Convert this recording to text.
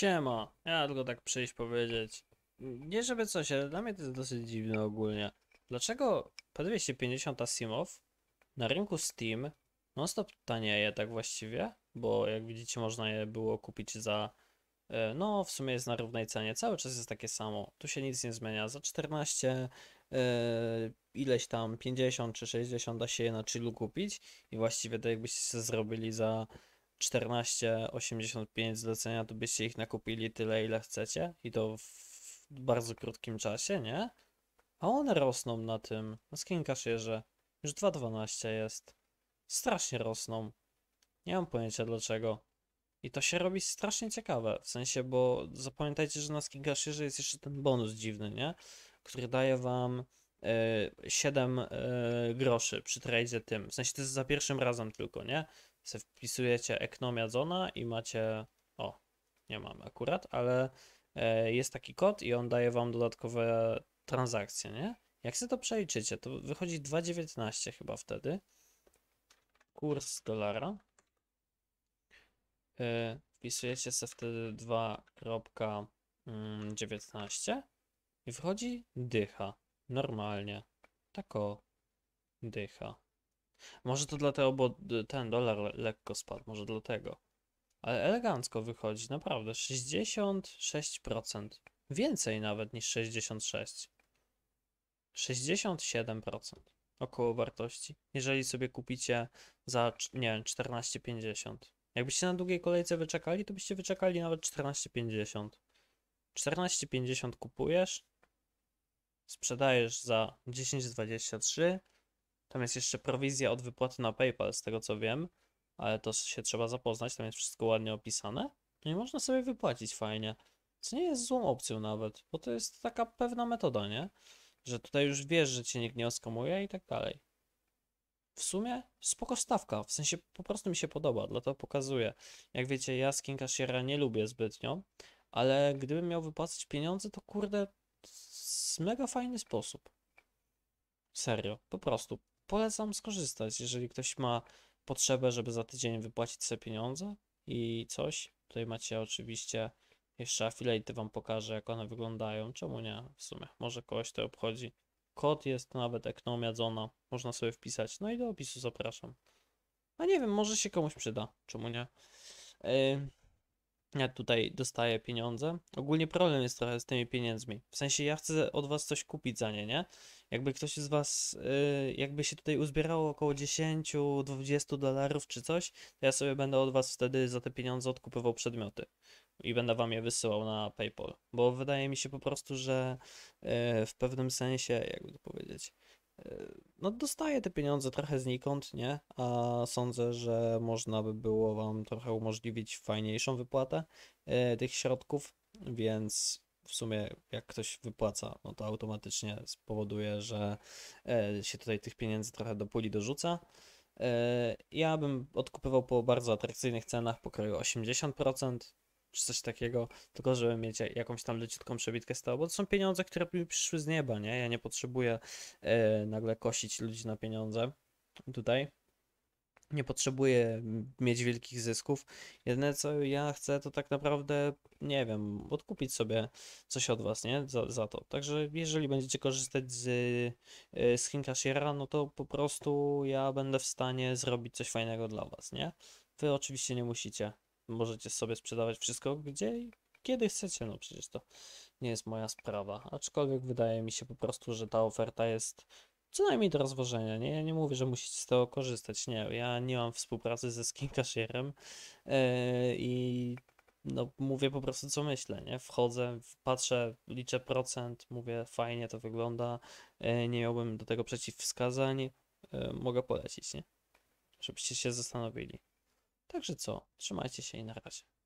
siema. Ja tylko tak przyjść powiedzieć. Nie żeby coś, ale dla mnie to jest dosyć dziwne ogólnie. Dlaczego P250 Asimov na rynku Steam non stop tanieje tak właściwie? Bo jak widzicie można je było kupić za e, no w sumie jest na równej cenie, cały czas jest takie samo, tu się nic nie zmienia, za 14 yy, e, ileś tam 50 czy 60 da się je na chillu kupić i właściwie to jakbyście sobie zrobili za 14,85 zlecenia, to byście ich nakupili tyle, ile chcecie i to w bardzo krótkim czasie, nie? A one rosną na tym, na Skinkashierze. Już 2,12 jest. Strasznie rosną. Nie mam pojęcia dlaczego. I to się robi strasznie ciekawe, w sensie, bo zapamiętajcie, że na Skinkashierze jest jeszcze ten bonus dziwny, nie? Który daje wam 7 e, e, groszy przy tradezie tym. W sensie to jest za pierwszym razem tylko, nie? se wpisujecie Eknomia Zona i macie, o, nie mamy akurat, ale e, jest taki kod i on daje wam dodatkowe transakcje, nie? Jak sobie to przeliczycie, to wychodzi 2,19 chyba wtedy. Kurs dolara. E, wpisujecie sobie wtedy 2,19 i wchodzi dycha. Normalnie. Tako dycha. Może to dlatego, bo ten dolar le lekko spadł, może dlatego. Ale elegancko wychodzi, naprawdę. 66%. Więcej nawet niż 66. 67% około wartości. Jeżeli sobie kupicie za, nie wiem, 14,50. Jakbyście na długiej kolejce wyczekali, to byście wyczekali nawet 14,50. 14,50 kupujesz, sprzedajesz za 10,23 tam jest jeszcze prowizja od wypłaty na PayPal, z tego co wiem, ale to się trzeba zapoznać, tam jest wszystko ładnie opisane. No i można sobie wypłacić fajnie, co nie jest złą opcją nawet, bo to jest taka pewna metoda, nie? Że tutaj już wiesz, że cię nikt nie oskamuje i tak dalej. W sumie spoko stawka, w sensie po prostu mi się podoba, dlatego pokazuję. Jak wiecie, ja Skinka nie lubię zbytnio, ale gdybym miał wypłacać pieniądze, to kurde, mega fajny sposób. Serio, po prostu polecam skorzystać, jeżeli ktoś ma potrzebę, żeby za tydzień wypłacić sobie pieniądze i coś. Tutaj macie oczywiście jeszcze affiliate wam pokażę, jak one wyglądają. Czemu nie? W sumie może kogoś to obchodzi. Kod jest nawet eknomiadzona, można sobie wpisać. No i do opisu zapraszam. A nie wiem, może się komuś przyda. Czemu nie? Yy, ja tutaj dostaję pieniądze. Ogólnie problem jest trochę z tymi pieniędzmi. W sensie ja chcę od was coś kupić za nie, nie? Jakby ktoś z was, y, jakby się tutaj uzbierało około 10, 20 dolarów czy coś, to ja sobie będę od was wtedy za te pieniądze odkupywał przedmioty i będę wam je wysyłał na PayPal. Bo wydaje mi się po prostu, że y, w pewnym sensie, jakby to powiedzieć, y, no dostaje te pieniądze trochę znikąd, nie? A sądzę, że można by było Wam trochę umożliwić fajniejszą wypłatę e, tych środków, więc w sumie jak ktoś wypłaca, no to automatycznie spowoduje, że e, się tutaj tych pieniędzy trochę do puli dorzuca. E, ja bym odkupywał po bardzo atrakcyjnych cenach pokroju 80%, czy coś takiego, tylko żeby mieć jakąś tam leciutką przebitkę tego, bo to są pieniądze, które mi przyszły z nieba, nie? Ja nie potrzebuję e, nagle kosić ludzi na pieniądze tutaj. Nie potrzebuję mieć wielkich zysków. Jedyne co ja chcę, to tak naprawdę, nie wiem, odkupić sobie coś od Was, nie? Za, za to. Także jeżeli będziecie korzystać z, z e, Hinkashiera, no to po prostu ja będę w stanie zrobić coś fajnego dla Was, nie? Wy oczywiście nie musicie możecie sobie sprzedawać wszystko gdzie i kiedy chcecie, no przecież to nie jest moja sprawa. Aczkolwiek wydaje mi się po prostu, że ta oferta jest co najmniej do rozważenia, nie? Ja nie mówię, że musicie z tego korzystać, nie. Ja nie mam współpracy ze skinkashierem yy, e, i no mówię po prostu co myślę, nie? Wchodzę, patrzę, liczę procent, mówię fajnie to wygląda, e, nie miałbym do tego przeciwwskazań, e, mogę polecić, nie? Żebyście się zastanowili. Także co, trzymajcie się i na razie.